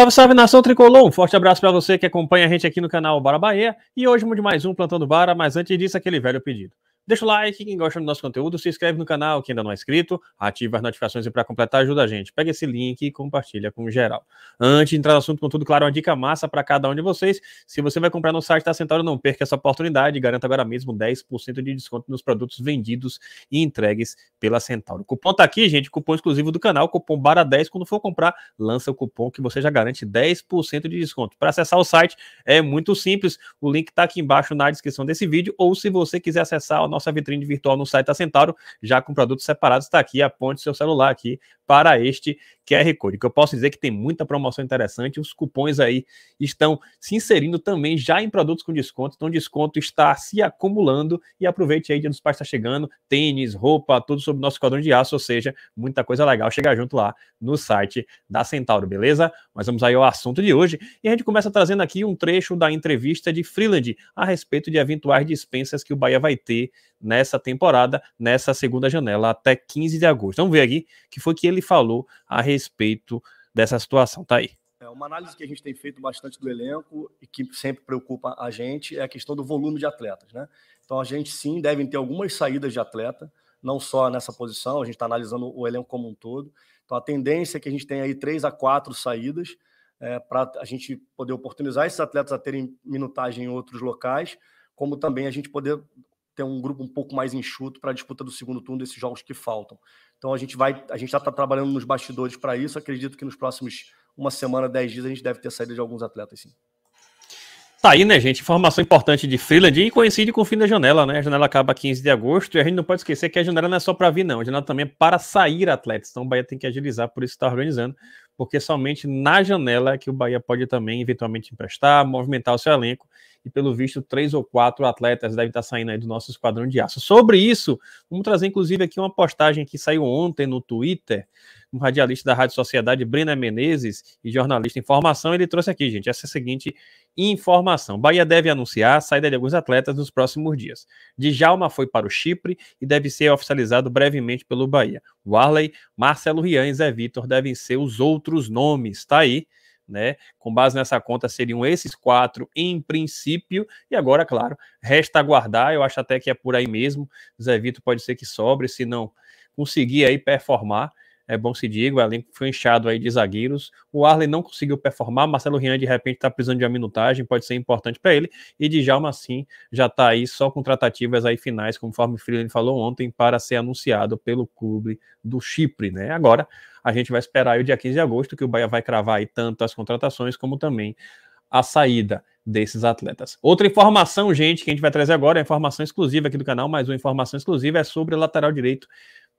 Salve, salve nação tricolor! Um forte abraço para você que acompanha a gente aqui no canal Bara Bahia e hoje de mais um Plantando Bara, mas antes disso, aquele velho pedido. Deixa o like, quem gosta do nosso conteúdo, se inscreve no canal, quem ainda não é inscrito, ativa as notificações e para completar ajuda a gente. Pega esse link e compartilha com geral. Antes de entrar no assunto, com tudo claro, uma dica massa para cada um de vocês. Se você vai comprar no site da Centauro, não perca essa oportunidade. Garanta agora mesmo 10% de desconto nos produtos vendidos e entregues pela Centauro. O cupom tá aqui, gente, cupom exclusivo do canal, cupom BARA10. Quando for comprar, lança o cupom que você já garante 10% de desconto. Para acessar o site é muito simples. O link tá aqui embaixo na descrição desse vídeo ou se você quiser acessar o nosso nossa vitrine virtual no site da Centauro, já com produtos separados, está aqui, aponte seu celular aqui para este QR Code. Que eu posso dizer é que tem muita promoção interessante, os cupons aí estão se inserindo também já em produtos com desconto, então o desconto está se acumulando e aproveite aí, Dia dos Pais está chegando, tênis, roupa, tudo sobre o nosso quadrão de aço, ou seja, muita coisa legal, chegar junto lá no site da Centauro, beleza? Mas vamos aí ao assunto de hoje, e a gente começa trazendo aqui um trecho da entrevista de Freeland a respeito de eventuais dispensas que o Bahia vai ter nessa temporada, nessa segunda janela, até 15 de agosto. Vamos ver aqui que foi que ele falou a respeito dessa situação. Tá aí. É, uma análise que a gente tem feito bastante do elenco e que sempre preocupa a gente é a questão do volume de atletas, né? Então a gente sim deve ter algumas saídas de atleta, não só nessa posição, a gente está analisando o elenco como um todo. Então a tendência é que a gente tenha aí três a quatro saídas é, para a gente poder oportunizar esses atletas a terem minutagem em outros locais, como também a gente poder ter um grupo um pouco mais enxuto para a disputa do segundo turno desses jogos que faltam. Então a gente vai, a gente está tá trabalhando nos bastidores para isso. Acredito que nos próximos uma semana, dez dias, a gente deve ter saída de alguns atletas, sim. Tá aí, né, gente? Informação importante de Freeland e coincide com o fim da janela, né? A janela acaba 15 de agosto e a gente não pode esquecer que a janela não é só para vir, não. A janela também é para sair atletas. Então o Bahia tem que agilizar, por isso está organizando, porque somente na janela é que o Bahia pode também eventualmente emprestar, movimentar o seu elenco e pelo visto três ou quatro atletas devem estar saindo aí do nosso esquadrão de aço. Sobre isso, vamos trazer inclusive aqui uma postagem que saiu ontem no Twitter, um radialista da Rádio Sociedade, Brena Menezes, e jornalista em formação, ele trouxe aqui, gente, essa seguinte informação. Bahia deve anunciar a saída de alguns atletas nos próximos dias. Djalma foi para o Chipre e deve ser oficializado brevemente pelo Bahia. Warley, Marcelo Rian e Zé Vitor devem ser os outros nomes, tá aí né? Com base nessa conta, seriam esses quatro em princípio. E agora, claro, resta aguardar. Eu acho até que é por aí mesmo. Zé Vitor pode ser que sobre, se não conseguir aí performar, é bom se diga, o elenco foi inchado aí de zagueiros. O Arley não conseguiu performar, Marcelo Rian de repente está precisando de uma minutagem, pode ser importante para ele, e Djalma sim já está aí só com tratativas aí finais, conforme o Freeland falou ontem, para ser anunciado pelo clube do Chipre, né? Agora a gente vai esperar aí o dia 15 de agosto que o Bahia vai cravar aí tanto as contratações como também a saída desses atletas. Outra informação, gente, que a gente vai trazer agora, é informação exclusiva aqui do canal, mais uma informação exclusiva é sobre o lateral direito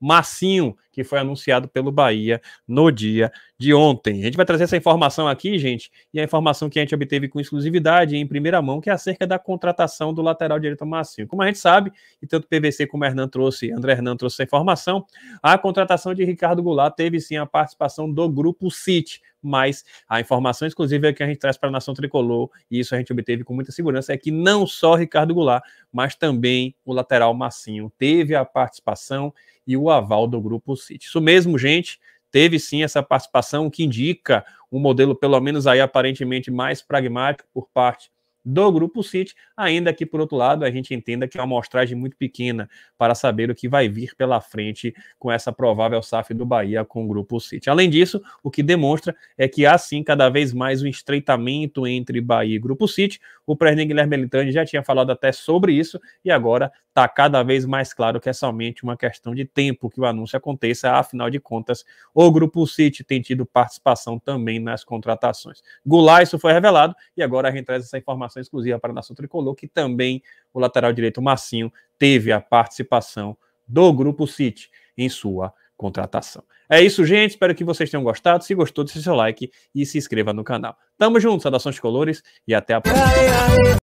Massinho, que foi anunciado pelo Bahia no dia de ontem. A gente vai trazer essa informação aqui, gente, e a informação que a gente obteve com exclusividade em primeira mão, que é acerca da contratação do lateral direito Massinho. Como a gente sabe, e tanto o PVC como o Hernan trouxe, André Hernan trouxe essa informação, a contratação de Ricardo Goulart teve sim a participação do grupo City, mas a informação exclusiva que a gente traz para a Nação Tricolor, e isso a gente obteve com muita segurança, é que não só Ricardo Goulart, mas também o lateral Massinho teve a participação e o aval do Grupo City. Isso mesmo, gente, teve sim essa participação que indica um modelo, pelo menos aí aparentemente mais pragmático por parte do Grupo City, ainda que, por outro lado, a gente entenda que é uma amostragem muito pequena para saber o que vai vir pela frente com essa provável SAF do Bahia com o Grupo City. Além disso, o que demonstra é que há sim cada vez mais um estreitamento entre Bahia e Grupo City. O presidente Guilherme Militante já tinha falado até sobre isso e agora está cada vez mais claro que é somente uma questão de tempo que o anúncio aconteça, afinal de contas, o Grupo City tem tido participação também nas contratações. Goulart, isso foi revelado e agora a gente traz essa informação informação exclusiva para a Nação Tricolor, que também o lateral direito Massinho teve a participação do Grupo City em sua contratação. É isso, gente. Espero que vocês tenham gostado. Se gostou, deixe seu like e se inscreva no canal. Tamo junto, saudações de colores e até a próxima.